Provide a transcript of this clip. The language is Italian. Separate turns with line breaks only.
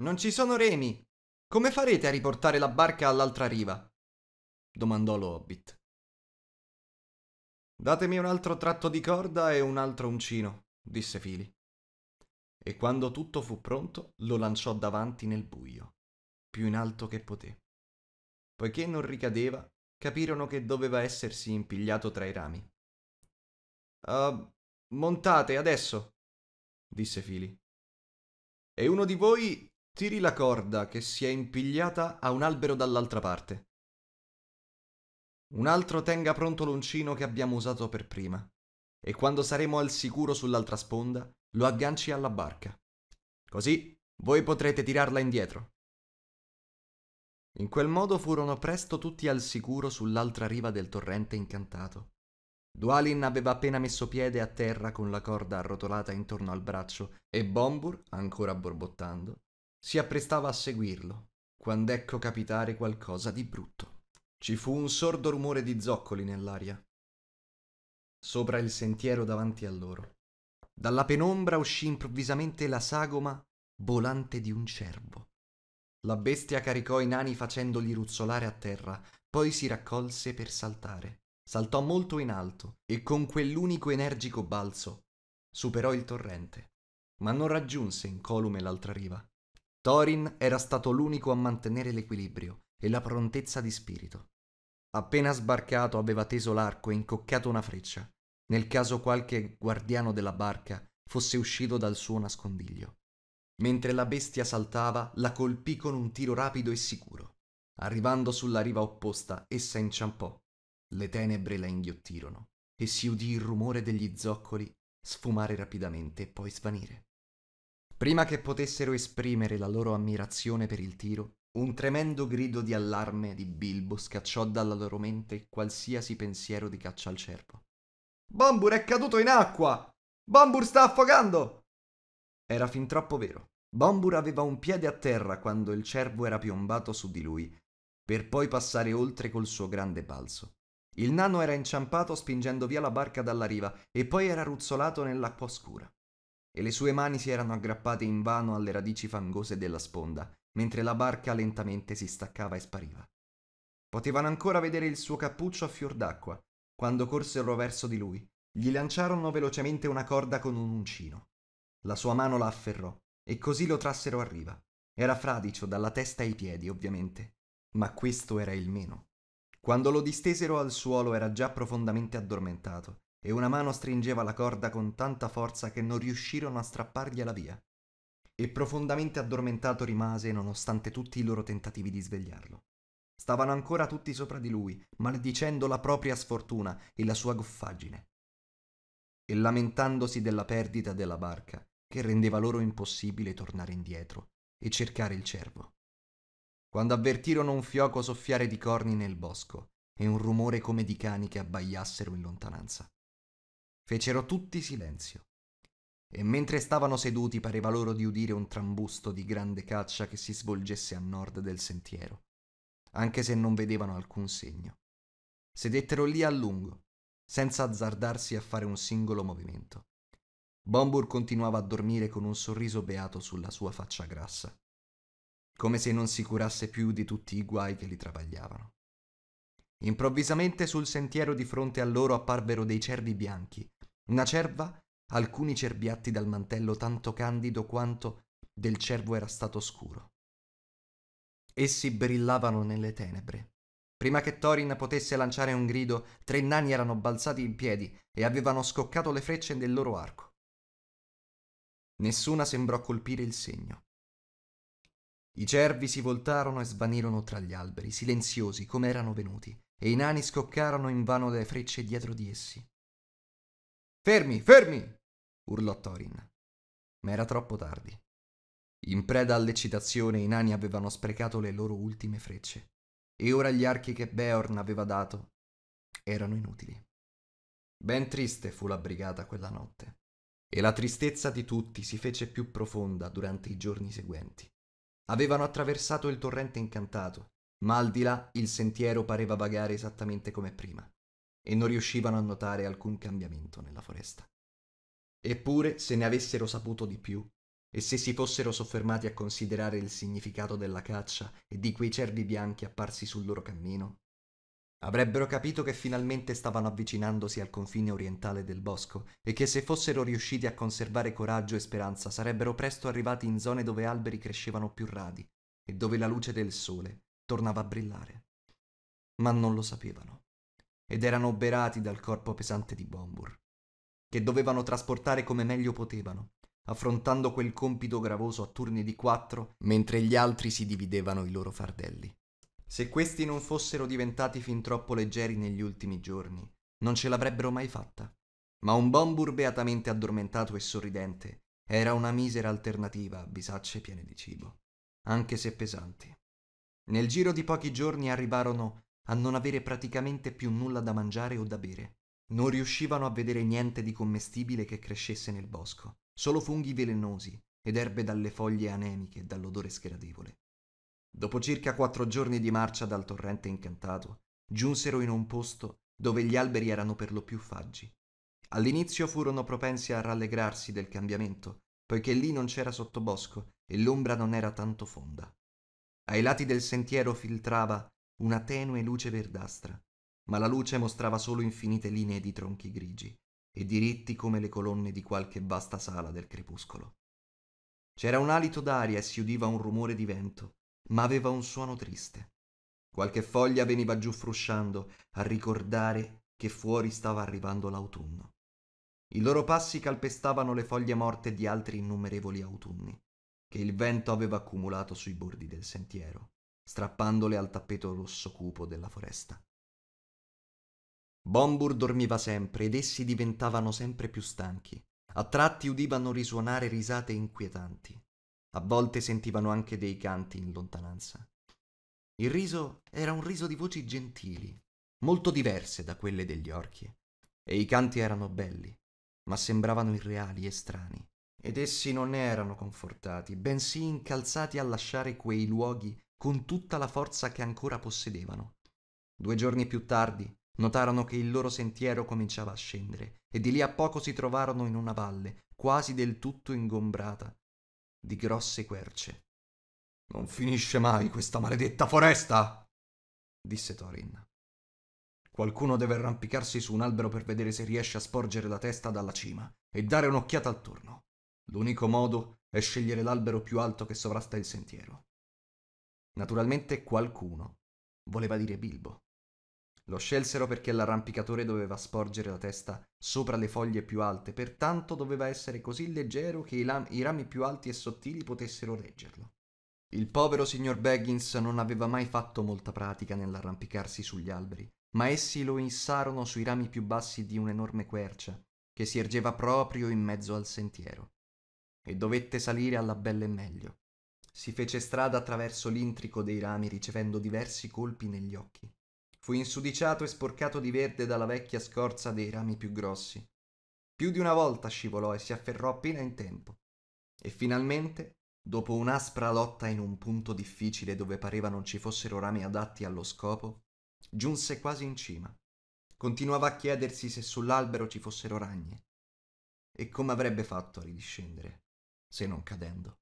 Non ci sono remi. Come farete a riportare la barca all'altra riva? domandò lo Datemi un altro tratto di corda e un altro uncino, disse Fili. E quando tutto fu pronto, lo lanciò davanti nel buio, più in alto che poté. Poiché non ricadeva, capirono che doveva essersi impigliato tra i rami. Uh, montate adesso, disse Fili. E uno di voi Tiri la corda che si è impigliata a un albero dall'altra parte. Un altro tenga pronto l'uncino che abbiamo usato per prima, e quando saremo al sicuro sull'altra sponda, lo agganci alla barca. Così voi potrete tirarla indietro. In quel modo furono presto tutti al sicuro sull'altra riva del torrente incantato. Dualin aveva appena messo piede a terra con la corda arrotolata intorno al braccio e Bombur, ancora borbottando, si apprestava a seguirlo, quando ecco capitare qualcosa di brutto. Ci fu un sordo rumore di zoccoli nell'aria. Sopra il sentiero davanti a loro. Dalla penombra uscì improvvisamente la sagoma volante di un cervo. La bestia caricò i nani facendoli ruzzolare a terra, poi si raccolse per saltare. Saltò molto in alto e con quell'unico energico balzo superò il torrente, ma non raggiunse incolume l'altra riva. Thorin era stato l'unico a mantenere l'equilibrio e la prontezza di spirito. Appena sbarcato aveva teso l'arco e incoccato una freccia, nel caso qualche guardiano della barca fosse uscito dal suo nascondiglio. Mentre la bestia saltava, la colpì con un tiro rapido e sicuro. Arrivando sulla riva opposta, essa inciampò. Le tenebre la inghiottirono e si udì il rumore degli zoccoli sfumare rapidamente e poi svanire. Prima che potessero esprimere la loro ammirazione per il tiro, un tremendo grido di allarme di Bilbo scacciò dalla loro mente qualsiasi pensiero di caccia al cervo. Bambur è caduto in acqua! Bambur sta affogando! Era fin troppo vero. Bambur aveva un piede a terra quando il cervo era piombato su di lui, per poi passare oltre col suo grande balzo. Il nano era inciampato spingendo via la barca dalla riva e poi era ruzzolato nell'acqua oscura e le sue mani si erano aggrappate invano alle radici fangose della sponda, mentre la barca lentamente si staccava e spariva. Potevano ancora vedere il suo cappuccio a fior d'acqua. Quando corsero verso di lui, gli lanciarono velocemente una corda con un uncino. La sua mano la afferrò e così lo trassero a riva. Era fradicio dalla testa ai piedi, ovviamente, ma questo era il meno. Quando lo distesero al suolo era già profondamente addormentato e una mano stringeva la corda con tanta forza che non riuscirono a strappargliela via. E profondamente addormentato rimase nonostante tutti i loro tentativi di svegliarlo. Stavano ancora tutti sopra di lui, maledicendo la propria sfortuna e la sua goffaggine. E lamentandosi della perdita della barca, che rendeva loro impossibile tornare indietro e cercare il cervo. Quando avvertirono un fioco soffiare di corni nel bosco e un rumore come di cani che abbaiassero in lontananza. Fecero tutti silenzio. E mentre stavano seduti pareva loro di udire un trambusto di grande caccia che si svolgesse a nord del sentiero, anche se non vedevano alcun segno. Sedettero lì a lungo, senza azzardarsi a fare un singolo movimento. Bombur continuava a dormire con un sorriso beato sulla sua faccia grassa, come se non si curasse più di tutti i guai che li travagliavano. Improvvisamente sul sentiero di fronte a loro apparvero dei cervi bianchi, una cerva, alcuni cerbiatti dal mantello tanto candido quanto del cervo era stato scuro. Essi brillavano nelle tenebre. Prima che Thorin potesse lanciare un grido, tre nani erano balzati in piedi e avevano scoccato le frecce del loro arco. Nessuna sembrò colpire il segno. I cervi si voltarono e svanirono tra gli alberi, silenziosi come erano venuti, e i nani scoccarono invano le frecce dietro di essi. Fermi, fermi! urlò Thorin. Ma era troppo tardi. In preda all'eccitazione i nani avevano sprecato le loro ultime frecce, e ora gli archi che Beorn aveva dato erano inutili. Ben triste fu la brigata quella notte, e la tristezza di tutti si fece più profonda durante i giorni seguenti. Avevano attraversato il torrente incantato, ma al di là il sentiero pareva vagare esattamente come prima e non riuscivano a notare alcun cambiamento nella foresta. Eppure, se ne avessero saputo di più, e se si fossero soffermati a considerare il significato della caccia e di quei cervi bianchi apparsi sul loro cammino, avrebbero capito che finalmente stavano avvicinandosi al confine orientale del bosco e che se fossero riusciti a conservare coraggio e speranza sarebbero presto arrivati in zone dove alberi crescevano più radi e dove la luce del sole tornava a brillare. Ma non lo sapevano ed erano oberati dal corpo pesante di Bombur, che dovevano trasportare come meglio potevano, affrontando quel compito gravoso a turni di quattro, mentre gli altri si dividevano i loro fardelli. Se questi non fossero diventati fin troppo leggeri negli ultimi giorni, non ce l'avrebbero mai fatta. Ma un Bombur beatamente addormentato e sorridente era una misera alternativa a bisacce piene di cibo, anche se pesanti. Nel giro di pochi giorni arrivarono a non avere praticamente più nulla da mangiare o da bere. Non riuscivano a vedere niente di commestibile che crescesse nel bosco, solo funghi velenosi ed erbe dalle foglie anemiche e dall'odore sgradevole. Dopo circa quattro giorni di marcia dal torrente incantato, giunsero in un posto dove gli alberi erano per lo più faggi. All'inizio furono propensi a rallegrarsi del cambiamento, poiché lì non c'era sottobosco e l'ombra non era tanto fonda. Ai lati del sentiero filtrava una tenue luce verdastra, ma la luce mostrava solo infinite linee di tronchi grigi e diritti come le colonne di qualche vasta sala del crepuscolo. C'era un alito d'aria e si udiva un rumore di vento, ma aveva un suono triste. Qualche foglia veniva giù frusciando a ricordare che fuori stava arrivando l'autunno. I loro passi calpestavano le foglie morte di altri innumerevoli autunni, che il vento aveva accumulato sui bordi del sentiero strappandole al tappeto rosso cupo della foresta. Bombur dormiva sempre ed essi diventavano sempre più stanchi. A tratti udivano risuonare risate inquietanti. A volte sentivano anche dei canti in lontananza. Il riso era un riso di voci gentili, molto diverse da quelle degli orchi, e i canti erano belli, ma sembravano irreali e strani. Ed essi non erano confortati, bensì incalzati a lasciare quei luoghi con tutta la forza che ancora possedevano. Due giorni più tardi notarono che il loro sentiero cominciava a scendere e di lì a poco si trovarono in una valle quasi del tutto ingombrata di grosse querce. Non finisce mai questa maledetta foresta, disse Thorin. Qualcuno deve arrampicarsi su un albero per vedere se riesce a sporgere la testa dalla cima e dare un'occhiata attorno. L'unico modo è scegliere l'albero più alto che sovrasta il sentiero. Naturalmente qualcuno voleva dire Bilbo. Lo scelsero perché l'arrampicatore doveva sporgere la testa sopra le foglie più alte, pertanto doveva essere così leggero che i, lam- i rami più alti e sottili potessero reggerlo. Il povero signor Baggins non aveva mai fatto molta pratica nell'arrampicarsi sugli alberi, ma essi lo issarono sui rami più bassi di un'enorme quercia, che si ergeva proprio in mezzo al sentiero. E dovette salire alla bella e meglio, si fece strada attraverso l'intrico dei rami ricevendo diversi colpi negli occhi. Fu insudiciato e sporcato di verde dalla vecchia scorza dei rami più grossi. Più di una volta scivolò e si afferrò appena in tempo. E finalmente, dopo un'aspra lotta in un punto difficile dove pareva non ci fossero rami adatti allo scopo, giunse quasi in cima. Continuava a chiedersi se sull'albero ci fossero ragne. E come avrebbe fatto a ridiscendere, se non cadendo.